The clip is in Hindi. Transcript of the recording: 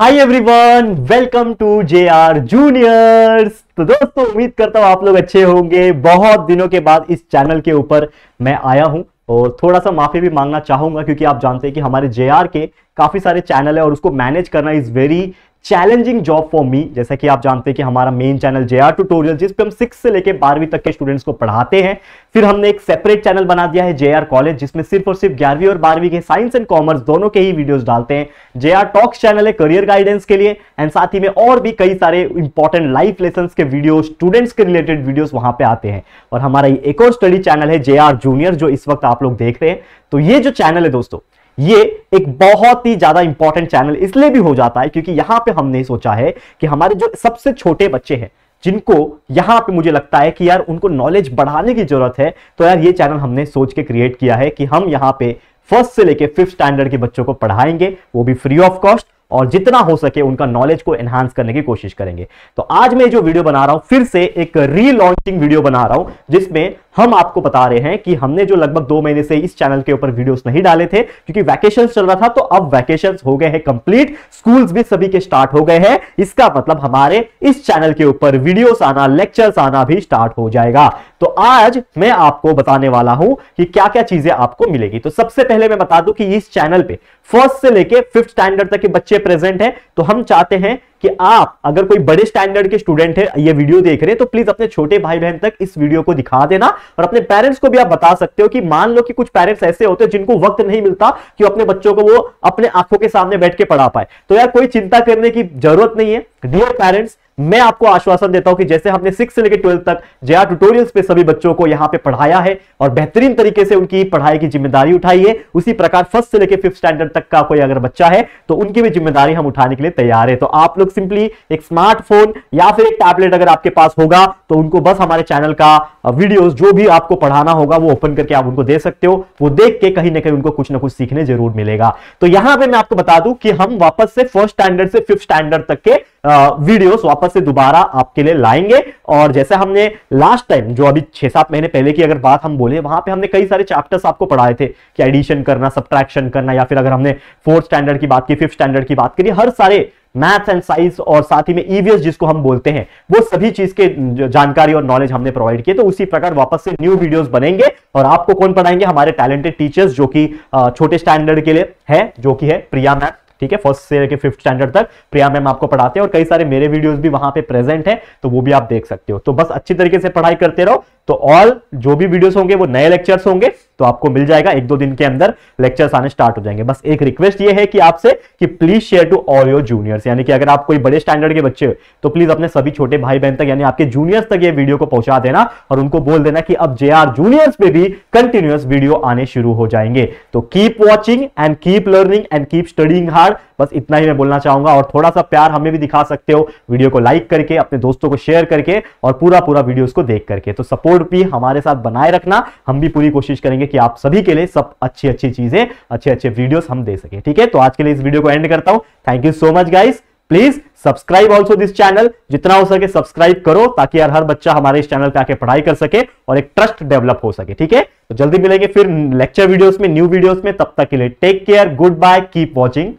hi everyone welcome to J R juniors तो दोस्तों उम्मीद करता हूं आप लोग अच्छे होंगे बहुत दिनों के बाद इस चैनल के ऊपर मैं आया हूं और थोड़ा सा माफी भी मांगना चाहूंगा क्योंकि आप जानते हैं कि हमारे जे के काफी सारे चैनल है और उसको मैनेज करना is very challenging job for me जैसा कि आप जानते हैं कि हमारा main channel J R tutorial जिसपे हम सिक्स से लेकर बारहवीं तक के स्टूडेंट्स को पढ़ाते हैं फिर हमने एक सेपरेट चैनल बना दिया है जे आर कॉलेज जिसमें सिर्फ और सिर्फ ग्यारहवीं और बारहवीं के साइंस एंड कॉमर्स दोनों के ही वीडियोस डालते हैं जे आर टॉक्स चैनल है करियर गाइडेंस के लिए एंड साथ ही में और भी कई सारे इंपॉर्टेंट लाइफ लेसन के वीडियो स्टूडेंट्स के रिलेटेड वीडियोज वहां पर आते हैं और हमारा एक और स्टडी चैनल है जे जूनियर जो इस वक्त आप लोग देख रहे हैं तो ये जो चैनल है दोस्तों ये एक बहुत ही ज्यादा इंपॉर्टेंट चैनल इसलिए भी हो जाता है क्योंकि यहां पे हमने सोचा है कि हमारे जो सबसे छोटे बच्चे हैं जिनको यहां पे मुझे लगता है कि यार उनको नॉलेज बढ़ाने की जरूरत है तो यार ये चैनल हमने सोच के क्रिएट किया है कि हम यहां पे फर्स्ट से लेके फिफ्थ स्टैंडर्ड के बच्चों को पढ़ाएंगे वो भी फ्री ऑफ कॉस्ट और जितना हो सके उनका नॉलेज को एनहांस करने की कोशिश करेंगे तो आज मैं जो वीडियो बना रहा हूं फिर से एक रीलॉन्चिंग वीडियो बना रहा हूं जिसमें हम आपको बता रहे हैं कि हमने जो लगभग दो महीने से इस चैनल के ऊपर वीडियोस नहीं डाले थे क्योंकि वैकेशन चल रहा था तो अब वैकेशन हो गए हैं कंप्लीट स्कूल्स भी सभी के स्टार्ट हो गए हैं इसका मतलब हमारे इस चैनल के ऊपर वीडियोस आना लेक्चर्स आना भी स्टार्ट हो जाएगा तो आज मैं आपको बताने वाला हूं कि क्या क्या चीजें आपको मिलेगी तो सबसे पहले मैं बता दू कि इस चैनल पे फर्स्ट से लेके फिफ्थ स्टैंडर्ड तक के बच्चे प्रेजेंट है तो हम चाहते हैं कि आप अगर कोई बड़े स्टैंडर्ड के स्टूडेंट है ये वीडियो देख रहे हैं तो प्लीज अपने छोटे भाई बहन तक इस वीडियो को दिखा देना और अपने पेरेंट्स को भी आप बता सकते हो कि मान लो कि कुछ पेरेंट्स ऐसे होते हैं जिनको वक्त नहीं मिलता कि अपने बच्चों को वो अपने आंखों के सामने बैठ के पढ़ा पाए तो यार कोई चिंता करने की जरूरत नहीं है डियर पेरेंट्स मैं आपको आश्वासन देता हूं कि जैसे हमने सिक्स से लेकर ट्वेल्थ तक जया ट्यूटोरियल्स पे सभी बच्चों को यहां पे पढ़ाया है और बेहतरीन तरीके से उनकी पढ़ाई की जिम्मेदारी उठाई है उसी प्रकार फर्स्ट से लेकर फिफ्थ स्टैंडर्ड तक का कोई अगर बच्चा है तो उनकी भी जिम्मेदारी हम उठाने के लिए तैयार है तो आप लोग सिंपली एक स्मार्टफोन या फिर एक टैबलेट अगर आपके पास होगा तो उनको बस हमारे चैनल का वीडियोस जो भी आपको पढ़ाना होगा वो ओपन करके आप उनको दे सकते हो वो देख के कहीं ना कहीं उनको कुछ ना कुछ सीखने जरूर मिलेगा तो यहां पे मैं आपको बता दूं कि हम वापस से फर्स्ट स्टैंडर्ड से फिफ्थ स्टैंडर्ड तक के वीडियोस वापस से दोबारा आपके लिए लाएंगे और जैसे हमने लास्ट टाइम जो अभी छह सात महीने पहले की अगर बात हम बोले वहां पे हमने कई सारे चैप्टर्स आपको पढ़ाए थे कि एडिशन करना सब्ट्रैक्शन करना या फिर अगर हमने फोर्थ स्टैंडर्ड की बात की फिफ्थ स्टैंडर्ड की बात करी हर सारे मैथ्स एंड साइंस और साथ ही में ईवीएस e जिसको हम बोलते हैं वो सभी चीज के जानकारी और नॉलेज हमने प्रोवाइड किए तो उसी प्रकार वापस से न्यू वीडियोस बनेंगे और आपको कौन पढ़ाएंगे हमारे टैलेंटेड टीचर्स जो कि छोटे स्टैंडर्ड के लिए है जो कि है प्रिया मैम ठीक है फर्स्ट से लेकर फिफ्थ स्टैंडर्ड तक प्रिया मैम आपको पढ़ाते हैं और कई सारे मेरे वीडियोज भी वहां पर प्रेजेंट है तो वो भी आप देख सकते हो तो बस अच्छी तरीके से पढ़ाई करते रहो तो ऑल जो भी वीडियोस होंगे वो नए लेक्चर्स होंगे तो आपको मिल जाएगा एक दो दिन के अंदर लेक्चर्स आने स्टार्ट हो जाएंगे बस एक रिक्वेस्ट ये है कि आपसे कि please share to all your juniors यानी कि अगर आप कोई बड़े स्टैंडर्ड के बच्चे हो तो प्लीज अपने सभी छोटे भाई बहन तक यानी आपके जूनियर्स तक ये वीडियो को पहुंचा देना और उनको बोल देना कि अब जे जूनियर्स पे भी कंटिन्यूस वीडियो आने शुरू हो जाएंगे तो keep watching and keep learning and keep studying hard बस इतना ही मैं बोलना चाहूंगा और थोड़ा सा प्यार हमें भी दिखा सकते हो वीडियो को लाइक करके अपने दोस्तों को शेयर करके और पूरा पूरा वीडियो को देख करके तो सपोर्ट करोड़ रुपये हमारे साथ बनाए रखना हम भी पूरी कोशिश करेंगे कि आप सभी के लिए सब अच्छी अच्छी चीजें अच्छे अच्छे वीडियोस हम दे सके ठीक है तो आज के लिए इस वीडियो को एंड करता हूं thank you so much guys please subscribe also this channel जितना हो सके सब्सक्राइब करो ताकि यार हर बच्चा हमारे इस चैनल पे आके पढ़ाई कर सके और एक ट्रस्ट डेवलप हो सके ठीक है तो जल्दी मिलेंगे फिर लेक्चर वीडियोस में न्यू वीडियोस में तब तक के लिए take care good bye keep watching